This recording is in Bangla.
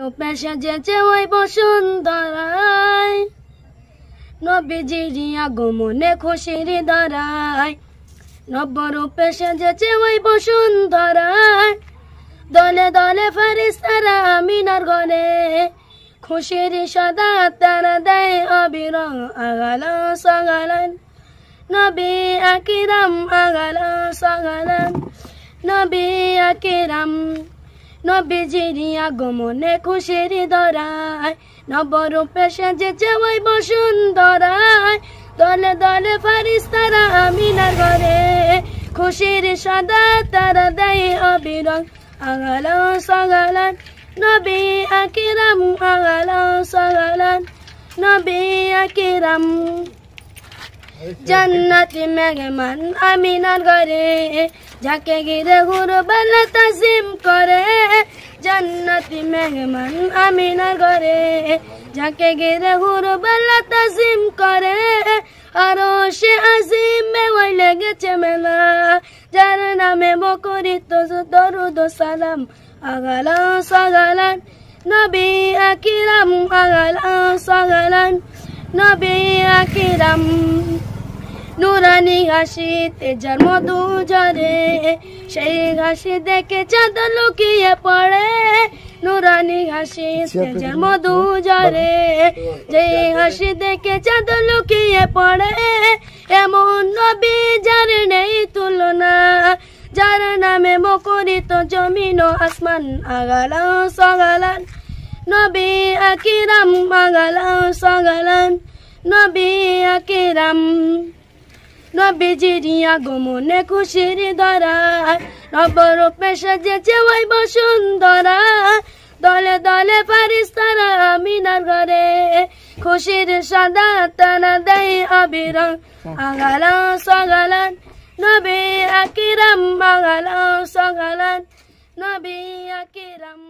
রূপে সেজেছে ওই বসন্তরায় নবীজির আগমনে খুশির ধরায় নব্য রূপে সেজেছে ওই বসন্তরায় দলে দলে ফারিস্তারা মিনার ঘরে খুশির সদা তারা দেয় অবির আগাল সগালান নবী আকিরাম আগাল সগালান নবী আকিরাম নবীজির আগমনে খুশির দরায় নবরূপে সেজেছে ওই বসুন্ধরায় দলে দলে ফারিস্তারা আমিনার ঘরে খুশির সদা তারা দেয় অবিরল আগালান সাগালান নবী আকিরাম আগালান সাগালান নবী আকিরাম জান্নাতি মেঘমান আমিনার ঘরে যাকে ঘিরে গুরবাল তাজিম করে জান্নাতি মেহমান আমিনা করে যাকে ঘিরে গুরবাল তাজিম করে আর সে আজিম মেওয়াই লেগেছে মেলা যার নামে বকরি বকরিত দরুদ সালাম আগালা সগালান নবী আকিরাম আগালা সগালান নবী আকিরাম নুরানি হাসিতে যার মধু জল সেই হাসি দেখে চাঁদ লুকিয়ে পড়ে নুরানি হাসি তেজের মধু জরে যেই হাসি দেখে চাঁদ লুকিয়ে পড়ে এমন নবী যার নেই তুলনা যার নামে মকরিত জমিন আসমান আগাল সগালান নবী আকিরাম আগালান সগালান নবী আকিরাম নবীজিরিয়া গমনে খুশির দরায় নবরূপে সাজেছে ওই বসুন্ধরা দলে দলে ফারিস্তারা আমিনার ঘরে খুশির সাদা তানা দেয় অবিরং আগালান সগালান নবী আকিরাম আগালান সগালান নবী আকিরাম